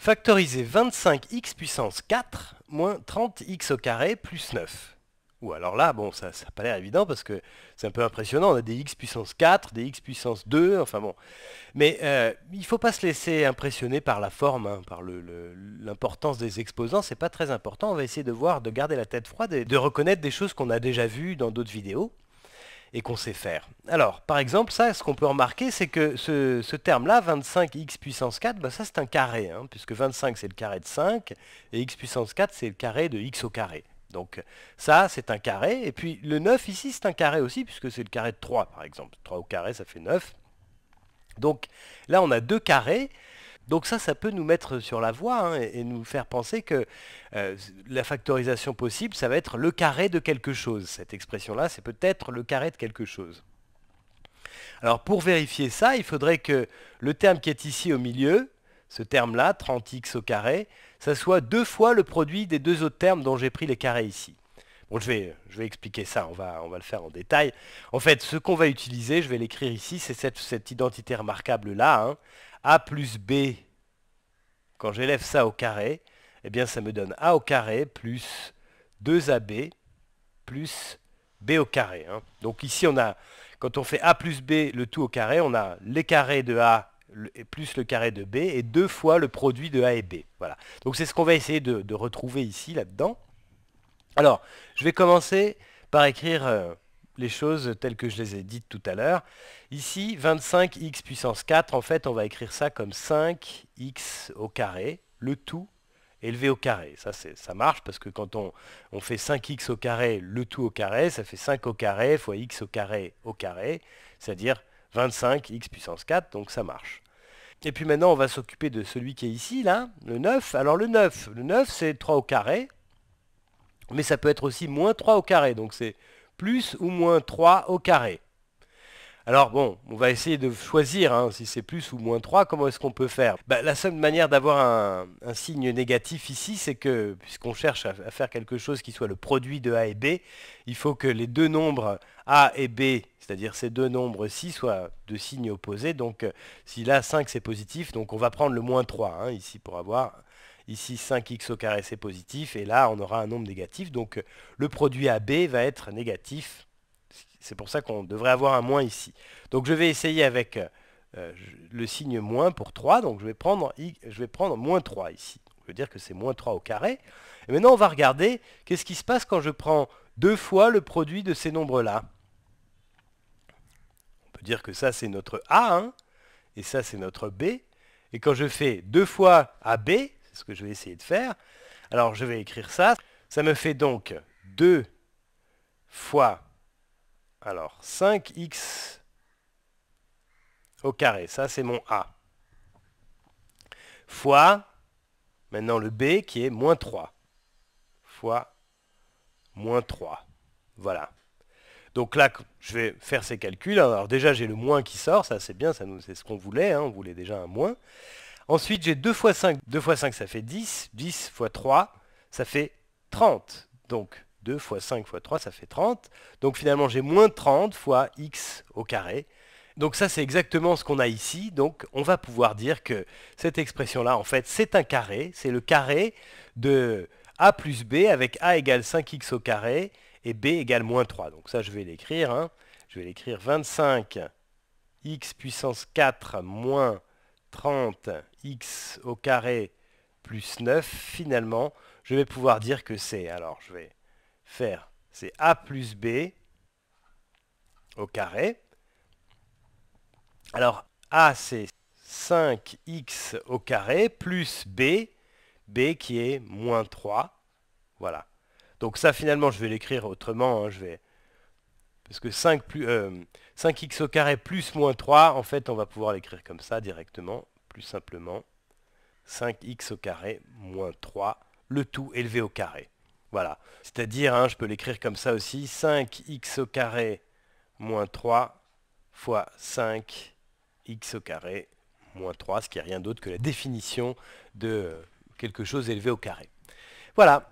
Factoriser 25x puissance 4 moins 30x au carré plus 9. Ou alors là, bon, ça n'a pas l'air évident parce que c'est un peu impressionnant. On a des x puissance 4, des x puissance 2, enfin bon. Mais euh, il ne faut pas se laisser impressionner par la forme, hein, par l'importance des exposants. C'est pas très important. On va essayer de voir, de garder la tête froide et de reconnaître des choses qu'on a déjà vues dans d'autres vidéos et qu'on sait faire. Alors, par exemple, ça, ce qu'on peut remarquer, c'est que ce, terme-là, 25x puissance 4, bah, ça c'est un carré, hein, puisque 25 c'est le carré de 5, et x puissance 4 c'est le carré de x au carré. Donc ça, c'est un carré, et puis le 9 ici, c'est un carré aussi, puisque c'est le carré de 3, par exemple. 3 au carré, ça fait 9. Donc là, on a deux carrés, donc ça, ça peut nous mettre sur la voie hein, et, nous faire penser que euh, la factorisation possible, ça va être le carré de quelque chose. Cette expression-là, c'est peut-être le carré de quelque chose. Alors pour vérifier ça, il faudrait que le terme qui est ici au milieu, ce terme-là, 30x au carré, ça soit deux fois le produit des deux autres termes dont j'ai pris les carrés ici. Bon, je vais, je vais expliquer ça, on va, on va, le faire en détail. En fait, ce qu'on va utiliser, je vais l'écrire ici, c'est cette, identité remarquable-là. Hein, A plus B quand j'élève ça au carré, eh bien ça me donne A au carré plus 2AB plus B au carré. Hein. Donc ici, on a, quand on fait A plus B, le tout au carré, on a les carrés de A plus le carré de B et deux fois le produit de A et B. Voilà. Donc c'est ce qu'on va essayer de, retrouver ici, là-dedans. Alors, je vais commencer par écrire... Euh, les choses telles que je les ai dites tout à l'heure. Ici, 25x puissance 4, en fait, on va écrire ça comme 5x au carré, le tout élevé au carré. Ça, ça marche parce que quand on, on, fait 5x au carré, le tout au carré, ça fait 5 au carré fois x au carré au carré, c'est-à-dire 25x puissance 4, donc ça marche. Et puis maintenant, on va s'occuper de celui qui est ici, là, le 9. Alors le 9, le 9, c'est 3 au carré, mais ça peut être aussi moins 3 au carré, donc c'est plus ou moins 3 au carré. Alors bon, on va essayer de choisir hein, si c'est plus ou moins 3, comment est-ce qu'on peut faire bah, La seule manière d'avoir un, signe négatif ici, c'est que puisqu'on cherche à, faire quelque chose qui soit le produit de A et B, il faut que les deux nombres A et B, c'est-à-dire ces deux nombres-ci, soient de signes opposés. Donc euh, si là 5 c'est positif, donc on va prendre le moins 3 hein, ici pour avoir Ici, 5x au carré, c'est positif. Et là, on aura un nombre négatif. Donc, le produit AB va être négatif. C'est pour ça qu'on devrait avoir un moins ici. Donc, je vais essayer avec euh, le signe moins pour 3. Donc, je vais prendre, je vais prendre moins 3 ici. Je veux dire que c'est moins 3 au carré. Et maintenant, on va regarder qu'est-ce qui se passe quand je prends deux fois le produit de ces nombres-là. On peut dire que ça, c'est notre a Et ça, c'est notre B. Et quand je fais deux fois AB, ce que je vais essayer de faire. Alors je vais écrire ça. Ça me fait donc 2 fois alors 5x au carré, ça c'est mon A, fois maintenant le B qui est moins 3, fois moins 3. Voilà. Donc là, je vais faire ces calculs. Hein. Alors déjà, j'ai le moins qui sort, ça c'est bien, ça c'est ce qu'on voulait, hein. on voulait déjà un moins. Ensuite, j'ai 2 x 5. 2 x 5, ça fait 10. 10 x 3, ça fait 30. Donc 2 x 5 x 3, ça fait 30. Donc finalement, j'ai moins 30 fois x au carré. Donc ça, c'est exactement ce qu'on a ici. Donc on va pouvoir dire que cette expression-là, en fait, c'est un carré. C'est le carré de a plus b avec a égale 5x au carré et b égale moins 3. Donc ça, je vais l'écrire. Hein. Je vais l'écrire 25x puissance 4 moins 30x au carré plus 9, finalement, je vais pouvoir dire que c'est, alors je vais faire, c'est a plus b au carré. Alors a c'est 5x au carré plus b, b qui est moins 3, voilà. Donc ça finalement je vais l'écrire autrement, hein, je vais parce que 5 euh, x au plus moins 3, en fait, on va pouvoir l'écrire comme ça directement, plus simplement. 5x au moins 3, le tout élevé au carré. Voilà. C'est-à-dire, hein, je peux l'écrire comme ça aussi, 5x au moins 3 fois 5x au moins 3, ce qui n'est rien d'autre que la définition de quelque chose élevé au carré. Voilà,